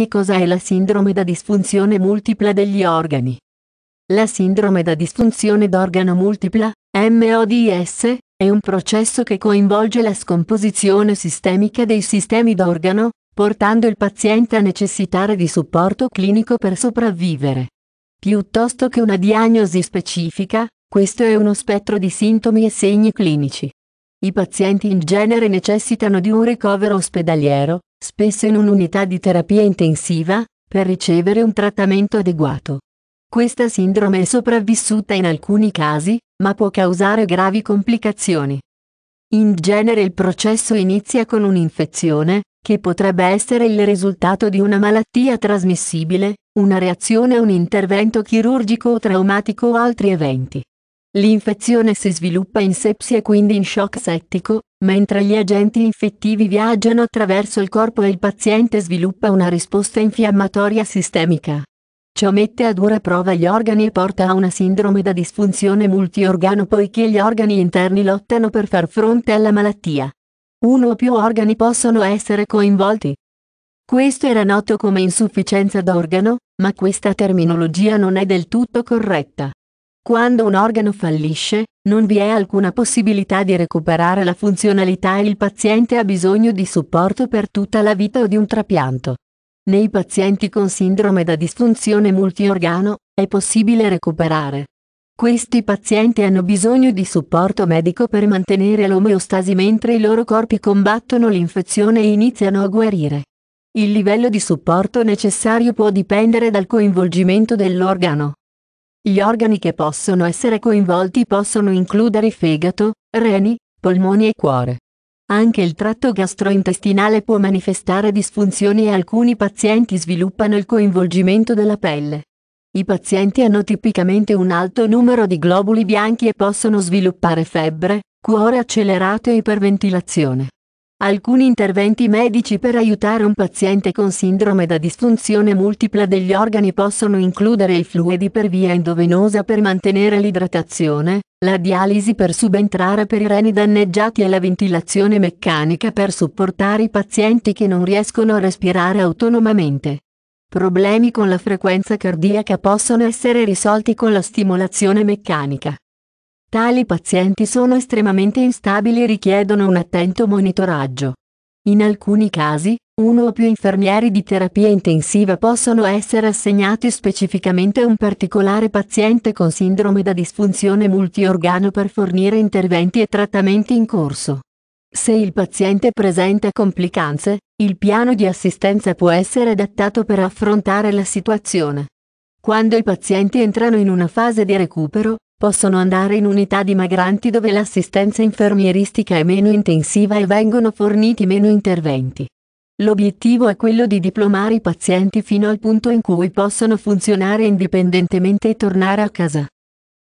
Che cosa è la sindrome da disfunzione multipla degli organi? La sindrome da disfunzione d'organo multipla, MODS, è un processo che coinvolge la scomposizione sistemica dei sistemi d'organo, portando il paziente a necessitare di supporto clinico per sopravvivere. Piuttosto che una diagnosi specifica, questo è uno spettro di sintomi e segni clinici. I pazienti in genere necessitano di un ricovero ospedaliero, spesso in un'unità di terapia intensiva, per ricevere un trattamento adeguato. Questa sindrome è sopravvissuta in alcuni casi, ma può causare gravi complicazioni. In genere il processo inizia con un'infezione, che potrebbe essere il risultato di una malattia trasmissibile, una reazione a un intervento chirurgico o traumatico o altri eventi. L'infezione si sviluppa in sepsia e quindi in shock settico, Mentre gli agenti infettivi viaggiano attraverso il corpo e il paziente sviluppa una risposta infiammatoria sistemica. Ciò mette a dura prova gli organi e porta a una sindrome da disfunzione multiorgano poiché gli organi interni lottano per far fronte alla malattia. Uno o più organi possono essere coinvolti. Questo era noto come insufficienza d'organo, ma questa terminologia non è del tutto corretta. Quando un organo fallisce, non vi è alcuna possibilità di recuperare la funzionalità e il paziente ha bisogno di supporto per tutta la vita o di un trapianto. Nei pazienti con sindrome da disfunzione multiorgano, è possibile recuperare. Questi pazienti hanno bisogno di supporto medico per mantenere l'omeostasi mentre i loro corpi combattono l'infezione e iniziano a guarire. Il livello di supporto necessario può dipendere dal coinvolgimento dell'organo. Gli organi che possono essere coinvolti possono includere fegato, reni, polmoni e cuore. Anche il tratto gastrointestinale può manifestare disfunzioni e alcuni pazienti sviluppano il coinvolgimento della pelle. I pazienti hanno tipicamente un alto numero di globuli bianchi e possono sviluppare febbre, cuore accelerato e iperventilazione. Alcuni interventi medici per aiutare un paziente con sindrome da disfunzione multipla degli organi possono includere i fluidi per via endovenosa per mantenere l'idratazione, la dialisi per subentrare per i reni danneggiati e la ventilazione meccanica per supportare i pazienti che non riescono a respirare autonomamente. Problemi con la frequenza cardiaca possono essere risolti con la stimolazione meccanica. Tali pazienti sono estremamente instabili e richiedono un attento monitoraggio. In alcuni casi, uno o più infermieri di terapia intensiva possono essere assegnati specificamente a un particolare paziente con sindrome da disfunzione multiorgano per fornire interventi e trattamenti in corso. Se il paziente presenta complicanze, il piano di assistenza può essere adattato per affrontare la situazione. Quando i pazienti entrano in una fase di recupero, possono andare in unità dimagranti dove l'assistenza infermieristica è meno intensiva e vengono forniti meno interventi. L'obiettivo è quello di diplomare i pazienti fino al punto in cui possono funzionare indipendentemente e tornare a casa.